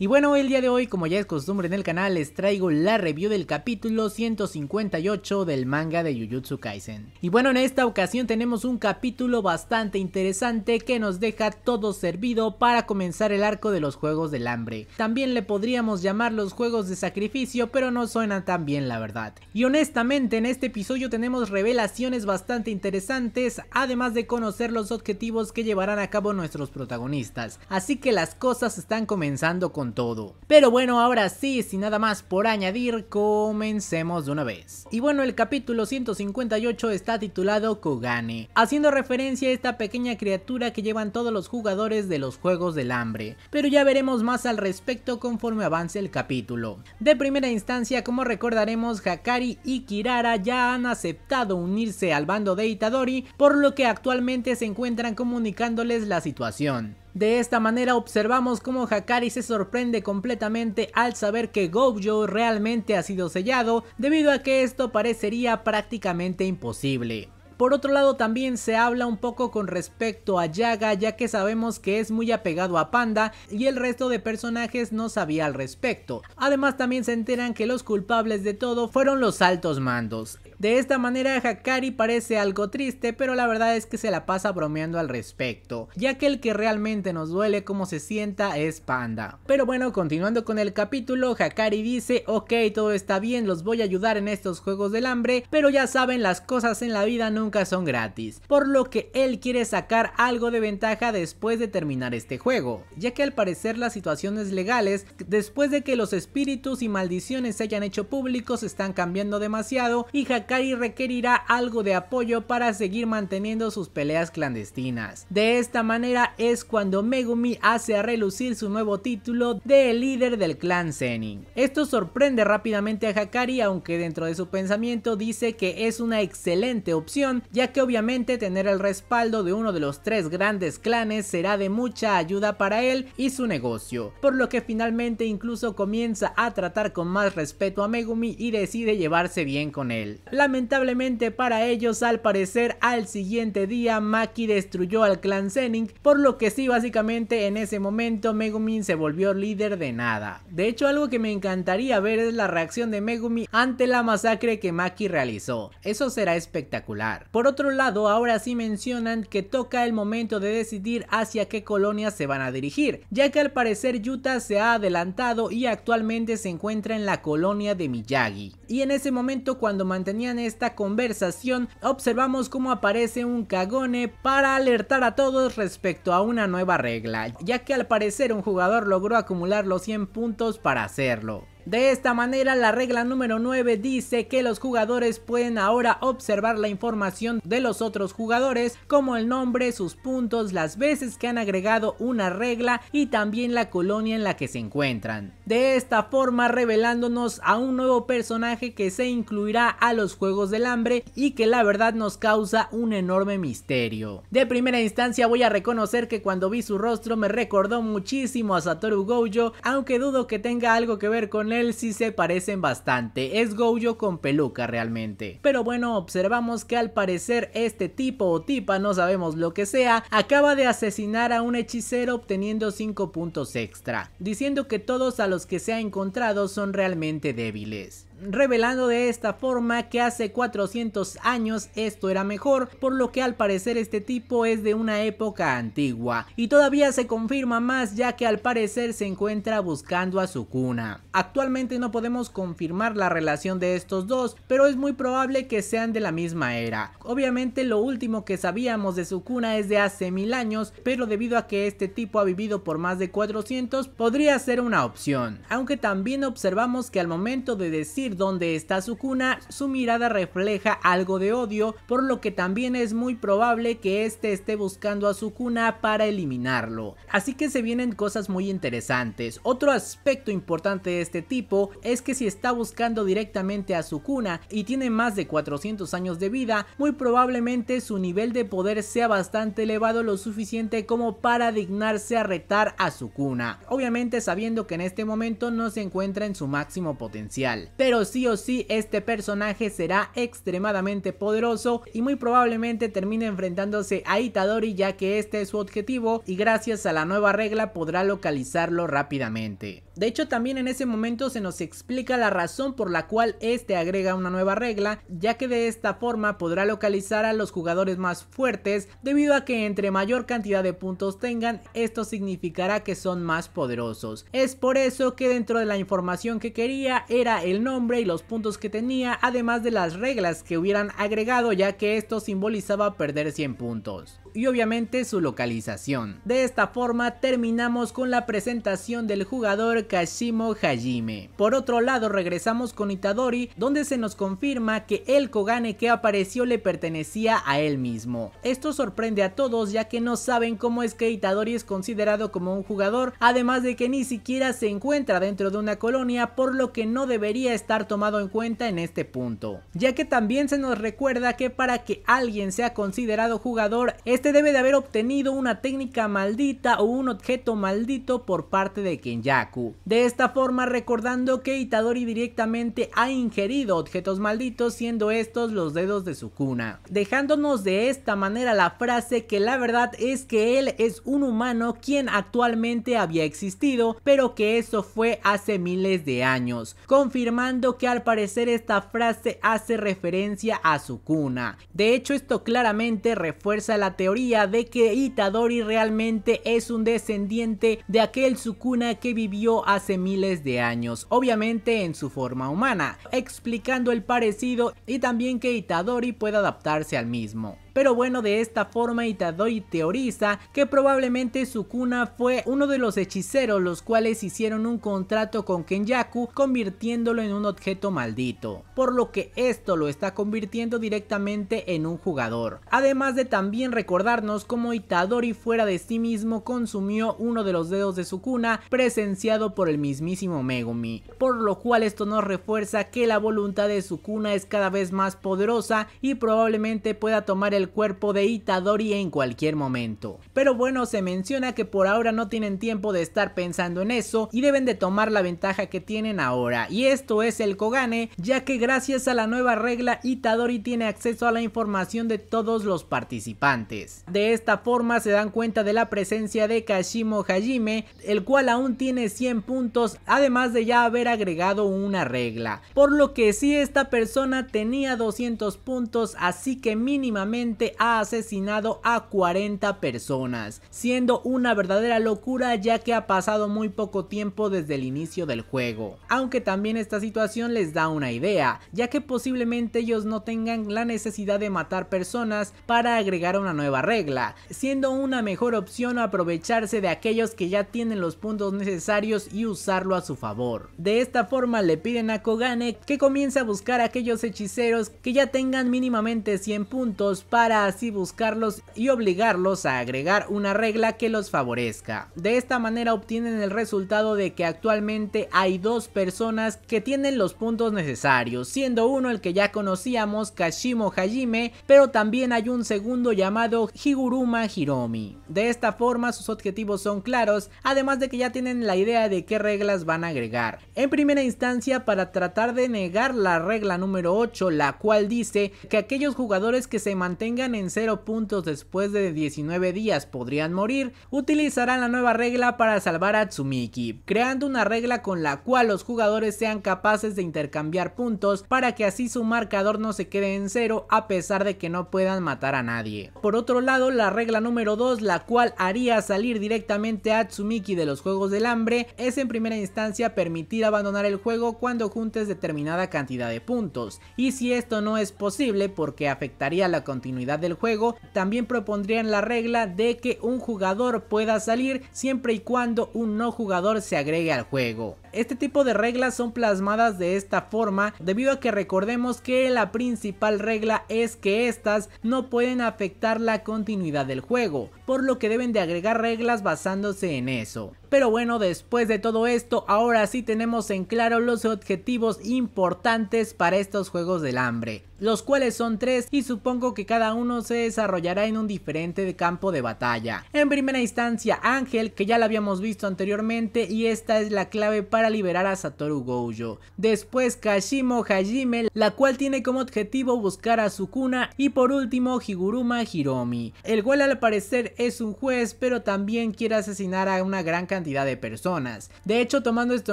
Y bueno, el día de hoy, como ya es costumbre en el canal, les traigo la review del capítulo 158 del manga de Jujutsu Kaisen. Y bueno, en esta ocasión tenemos un capítulo bastante interesante que nos deja todo servido para comenzar el arco de los Juegos del Hambre. También le podríamos llamar los Juegos de Sacrificio, pero no suena tan bien la verdad. Y honestamente, en este episodio tenemos revelaciones bastante interesantes, además de conocer los objetivos que llevarán a cabo nuestros protagonistas. Así que las cosas están comenzando con todo. Pero bueno, ahora sí, sin nada más por añadir, comencemos de una vez. Y bueno, el capítulo 158 está titulado Kogane, haciendo referencia a esta pequeña criatura que llevan todos los jugadores de los Juegos del Hambre, pero ya veremos más al respecto conforme avance el capítulo. De primera instancia, como recordaremos, Hakari y Kirara ya han aceptado unirse al bando de Itadori, por lo que actualmente se encuentran comunicándoles la situación. De esta manera observamos cómo Hakari se sorprende completamente al saber que Gojo realmente ha sido sellado debido a que esto parecería prácticamente imposible. Por otro lado también se habla un poco con respecto a Yaga ya que sabemos que es muy apegado a Panda y el resto de personajes no sabía al respecto. Además también se enteran que los culpables de todo fueron los altos mandos. De esta manera Hakari parece algo triste, pero la verdad es que se la pasa bromeando al respecto, ya que el que realmente nos duele como se sienta es Panda. Pero bueno, continuando con el capítulo, Hakari dice, ok, todo está bien, los voy a ayudar en estos juegos del hambre, pero ya saben, las cosas en la vida nunca son gratis, por lo que él quiere sacar algo de ventaja después de terminar este juego, ya que al parecer las situaciones legales, después de que los espíritus y maldiciones se hayan hecho públicos, están cambiando demasiado y Hakari Hakari requerirá algo de apoyo para seguir manteniendo sus peleas clandestinas. De esta manera es cuando Megumi hace a relucir su nuevo título de líder del clan Zenin. Esto sorprende rápidamente a Hakari aunque dentro de su pensamiento dice que es una excelente opción ya que obviamente tener el respaldo de uno de los tres grandes clanes será de mucha ayuda para él y su negocio, por lo que finalmente incluso comienza a tratar con más respeto a Megumi y decide llevarse bien con él. Lamentablemente para ellos, al parecer, al siguiente día Maki destruyó al clan Zenin, por lo que sí, básicamente en ese momento Megumin se volvió líder de nada. De hecho, algo que me encantaría ver es la reacción de Megumi ante la masacre que Maki realizó. Eso será espectacular. Por otro lado, ahora sí mencionan que toca el momento de decidir hacia qué colonia se van a dirigir, ya que al parecer Yuta se ha adelantado y actualmente se encuentra en la colonia de Miyagi. Y en ese momento cuando mantenía en esta conversación, observamos cómo aparece un cagone para alertar a todos respecto a una nueva regla, ya que al parecer un jugador logró acumular los 100 puntos para hacerlo. De esta manera la regla número 9 dice que los jugadores pueden ahora observar la información de los otros jugadores como el nombre, sus puntos, las veces que han agregado una regla y también la colonia en la que se encuentran. De esta forma revelándonos a un nuevo personaje que se incluirá a los Juegos del Hambre y que la verdad nos causa un enorme misterio. De primera instancia voy a reconocer que cuando vi su rostro me recordó muchísimo a Satoru Gojo, aunque dudo que tenga algo que ver con él si sí se parecen bastante, es Gojo con peluca realmente. Pero bueno, observamos que al parecer este tipo o tipa, no sabemos lo que sea, acaba de asesinar a un hechicero obteniendo 5 puntos extra, diciendo que todos a los que se ha encontrado son realmente débiles revelando de esta forma que hace 400 años esto era mejor, por lo que al parecer este tipo es de una época antigua. Y todavía se confirma más ya que al parecer se encuentra buscando a su cuna. Actualmente no podemos confirmar la relación de estos dos, pero es muy probable que sean de la misma era. Obviamente lo último que sabíamos de su cuna es de hace mil años, pero debido a que este tipo ha vivido por más de 400, podría ser una opción. Aunque también observamos que al momento de decir donde dónde está su cuna, su mirada refleja algo de odio, por lo que también es muy probable que este esté buscando a su cuna para eliminarlo. Así que se vienen cosas muy interesantes. Otro aspecto importante de este tipo es que si está buscando directamente a su cuna y tiene más de 400 años de vida, muy probablemente su nivel de poder sea bastante elevado lo suficiente como para dignarse a retar a su cuna. Obviamente sabiendo que en este momento no se encuentra en su máximo potencial. Pero sí o sí este personaje será extremadamente poderoso y muy probablemente termine enfrentándose a Itadori ya que este es su objetivo y gracias a la nueva regla podrá localizarlo rápidamente. De hecho, también en ese momento se nos explica la razón por la cual este agrega una nueva regla, ya que de esta forma podrá localizar a los jugadores más fuertes, debido a que entre mayor cantidad de puntos tengan, esto significará que son más poderosos. Es por eso que dentro de la información que quería era el nombre y los puntos que tenía, además de las reglas que hubieran agregado, ya que esto simbolizaba perder 100 puntos y obviamente su localización. De esta forma terminamos con la presentación del jugador Kashimo Hajime. Por otro lado regresamos con Itadori donde se nos confirma que el Kogane que apareció le pertenecía a él mismo. Esto sorprende a todos ya que no saben cómo es que Itadori es considerado como un jugador, además de que ni siquiera se encuentra dentro de una colonia por lo que no debería estar tomado en cuenta en este punto. Ya que también se nos recuerda que para que alguien sea considerado jugador, este este debe de haber obtenido una técnica maldita o un objeto maldito por parte de Kenyaku. De esta forma recordando que Itadori directamente ha ingerido objetos malditos siendo estos los dedos de su cuna. Dejándonos de esta manera la frase que la verdad es que él es un humano quien actualmente había existido pero que eso fue hace miles de años. Confirmando que al parecer esta frase hace referencia a su cuna. De hecho esto claramente refuerza la teoría de que Itadori realmente es un descendiente de aquel Sukuna que vivió hace miles de años, obviamente en su forma humana, explicando el parecido y también que Itadori puede adaptarse al mismo pero bueno de esta forma Itadori teoriza que probablemente Sukuna fue uno de los hechiceros los cuales hicieron un contrato con Kenjaku convirtiéndolo en un objeto maldito, por lo que esto lo está convirtiendo directamente en un jugador. Además de también recordarnos cómo Itadori fuera de sí mismo consumió uno de los dedos de Sukuna presenciado por el mismísimo Megumi, por lo cual esto nos refuerza que la voluntad de Sukuna es cada vez más poderosa y probablemente pueda tomar el cuerpo de Itadori en cualquier momento. Pero bueno, se menciona que por ahora no tienen tiempo de estar pensando en eso y deben de tomar la ventaja que tienen ahora. Y esto es el Kogane, ya que gracias a la nueva regla Itadori tiene acceso a la información de todos los participantes. De esta forma se dan cuenta de la presencia de Kashimo Hajime, el cual aún tiene 100 puntos, además de ya haber agregado una regla. Por lo que si esta persona tenía 200 puntos, así que mínimamente ha asesinado a 40 personas, siendo una verdadera locura ya que ha pasado muy poco tiempo desde el inicio del juego. Aunque también esta situación les da una idea, ya que posiblemente ellos no tengan la necesidad de matar personas para agregar una nueva regla, siendo una mejor opción aprovecharse de aquellos que ya tienen los puntos necesarios y usarlo a su favor. De esta forma le piden a Kogane que comience a buscar a aquellos hechiceros que ya tengan mínimamente 100 puntos para para así buscarlos y obligarlos a agregar una regla que los favorezca. De esta manera obtienen el resultado de que actualmente hay dos personas que tienen los puntos necesarios, siendo uno el que ya conocíamos Kashimo Hajime, pero también hay un segundo llamado Higuruma Hiromi. De esta forma sus objetivos son claros, además de que ya tienen la idea de qué reglas van a agregar. En primera instancia para tratar de negar la regla número 8, la cual dice que aquellos jugadores que se mantengan en cero puntos después de 19 días podrían morir, utilizarán la nueva regla para salvar a Tsumiki, creando una regla con la cual los jugadores sean capaces de intercambiar puntos para que así su marcador no se quede en cero a pesar de que no puedan matar a nadie. Por otro lado, la regla número 2, la cual haría salir directamente a Tsumiki de los Juegos del Hambre, es en primera instancia permitir abandonar el juego cuando juntes determinada cantidad de puntos, y si esto no es posible porque afectaría la continuidad del juego, también propondrían la regla de que un jugador pueda salir siempre y cuando un no jugador se agregue al juego. Este tipo de reglas son plasmadas de esta forma debido a que recordemos que la principal regla es que estas no pueden afectar la continuidad del juego, por lo que deben de agregar reglas basándose en eso. Pero bueno, después de todo esto, ahora sí tenemos en claro los objetivos importantes para estos Juegos del Hambre, los cuales son tres y supongo que cada uno se desarrollará en un diferente campo de batalla. En primera instancia, Ángel, que ya la habíamos visto anteriormente y esta es la clave para liberar a Satoru Gojo. Después, Kashimo Hajime, la cual tiene como objetivo buscar a Sukuna y por último, Higuruma Hiromi, el cual al parecer es un juez pero también quiere asesinar a una gran cantidad de personas. De hecho, tomando esto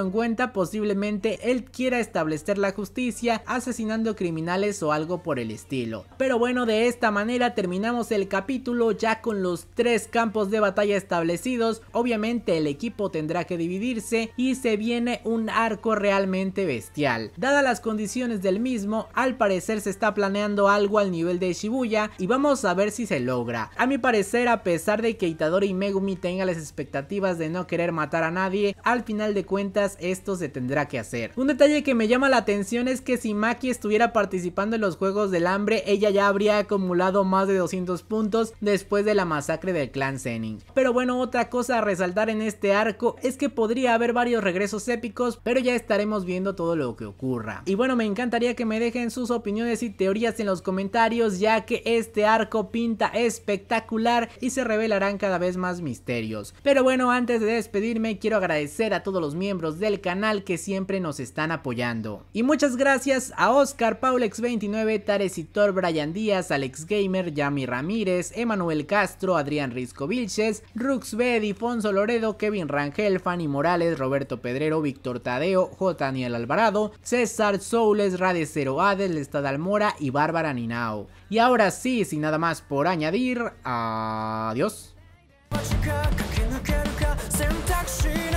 en cuenta, posiblemente él quiera establecer la justicia asesinando criminales o algo por el estilo. Pero bueno, de esta manera terminamos el capítulo ya con los tres campos de batalla establecidos. Obviamente el equipo tendrá que dividirse y se viene un arco realmente bestial. Dadas las condiciones del mismo, al parecer se está planeando algo al nivel de Shibuya y vamos a ver si se logra. A mi parecer, a pesar de que Itadori y Megumi tengan las expectativas de no querer querer matar a nadie, al final de cuentas esto se tendrá que hacer. Un detalle que me llama la atención es que si Maki estuviera participando en los Juegos del Hambre, ella ya habría acumulado más de 200 puntos después de la masacre del clan Zenin. Pero bueno, otra cosa a resaltar en este arco es que podría haber varios regresos épicos, pero ya estaremos viendo todo lo que ocurra. Y bueno, me encantaría que me dejen sus opiniones y teorías en los comentarios, ya que este arco pinta espectacular y se revelarán cada vez más misterios. Pero bueno, antes de despedirme quiero agradecer a todos los miembros del canal que siempre nos están apoyando. Y muchas gracias a Oscar, Paulex29, Taresitor, Brian Díaz, Alex Gamer, Yami Ramírez, Emanuel Castro, Adrián Risco Vilches, Ruxbed, Ifonso Loredo, Kevin Rangel, Fanny Morales, Roberto Pedrero, Víctor Tadeo, J. Daniel Alvarado, César Soules, Radecero Cero Adel, Estad Almora y Bárbara Ninao. Y ahora sí, sin nada más por añadir, adiós. Sem taxina